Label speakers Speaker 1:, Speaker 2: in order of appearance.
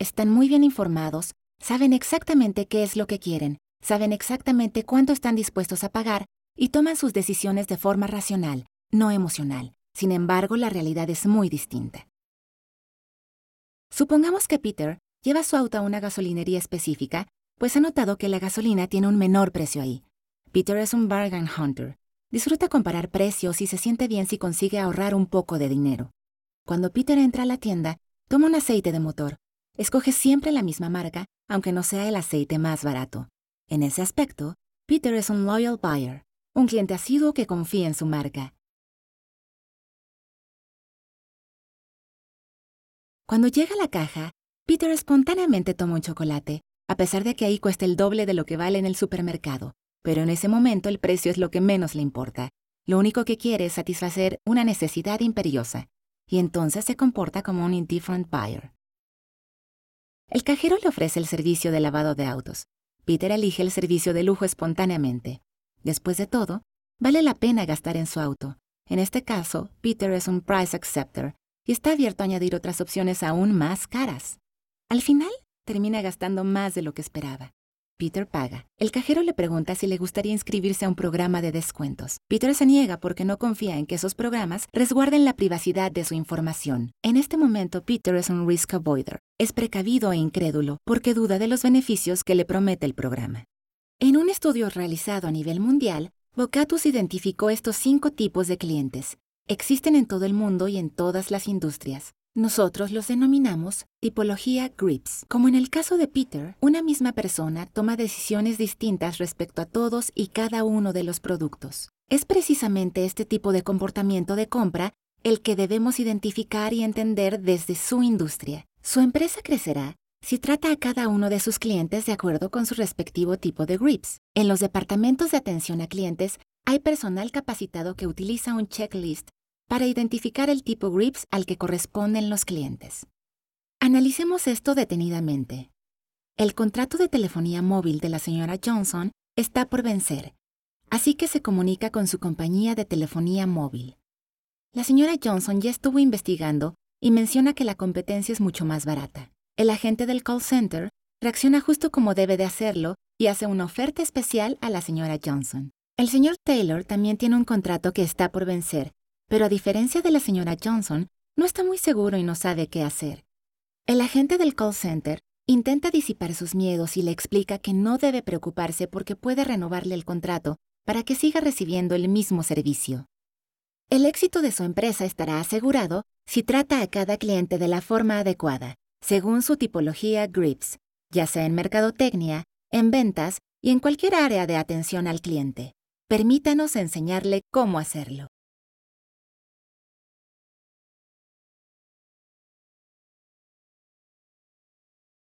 Speaker 1: están muy bien informados, saben exactamente qué es lo que quieren, saben exactamente cuánto están dispuestos a pagar y toman sus decisiones de forma racional, no emocional. Sin embargo, la realidad es muy distinta. Supongamos que Peter lleva su auto a una gasolinería específica, pues ha notado que la gasolina tiene un menor precio ahí. Peter es un bargain hunter. Disfruta comparar precios y se siente bien si consigue ahorrar un poco de dinero. Cuando Peter entra a la tienda, toma un aceite de motor, Escoge siempre la misma marca, aunque no sea el aceite más barato. En ese aspecto, Peter es un loyal buyer, un cliente asiduo que confía en su marca. Cuando llega a la caja, Peter espontáneamente toma un chocolate, a pesar de que ahí cuesta el doble de lo que vale en el supermercado, pero en ese momento el precio es lo que menos le importa. Lo único que quiere es satisfacer una necesidad imperiosa, y entonces se comporta como un indifferent buyer. El cajero le ofrece el servicio de lavado de autos. Peter elige el servicio de lujo espontáneamente. Después de todo, vale la pena gastar en su auto. En este caso, Peter es un price acceptor y está abierto a añadir otras opciones aún más caras. Al final, termina gastando más de lo que esperaba. Peter paga. El cajero le pregunta si le gustaría inscribirse a un programa de descuentos. Peter se niega porque no confía en que esos programas resguarden la privacidad de su información. En este momento, Peter es un risk avoider. Es precavido e incrédulo porque duda de los beneficios que le promete el programa. En un estudio realizado a nivel mundial, Bocatus identificó estos cinco tipos de clientes. Existen en todo el mundo y en todas las industrias. Nosotros los denominamos tipología grips. Como en el caso de Peter, una misma persona toma decisiones distintas respecto a todos y cada uno de los productos. Es precisamente este tipo de comportamiento de compra el que debemos identificar y entender desde su industria. Su empresa crecerá si trata a cada uno de sus clientes de acuerdo con su respectivo tipo de grips. En los departamentos de atención a clientes hay personal capacitado que utiliza un checklist para identificar el tipo GRIPS al que corresponden los clientes. Analicemos esto detenidamente. El contrato de telefonía móvil de la señora Johnson está por vencer, así que se comunica con su compañía de telefonía móvil. La señora Johnson ya estuvo investigando y menciona que la competencia es mucho más barata. El agente del call center reacciona justo como debe de hacerlo y hace una oferta especial a la señora Johnson. El señor Taylor también tiene un contrato que está por vencer pero a diferencia de la señora Johnson, no está muy seguro y no sabe qué hacer. El agente del call center intenta disipar sus miedos y le explica que no debe preocuparse porque puede renovarle el contrato para que siga recibiendo el mismo servicio. El éxito de su empresa estará asegurado si trata a cada cliente de la forma adecuada, según su tipología GRIPS, ya sea en mercadotecnia, en ventas y en cualquier área de atención al cliente. Permítanos enseñarle cómo hacerlo.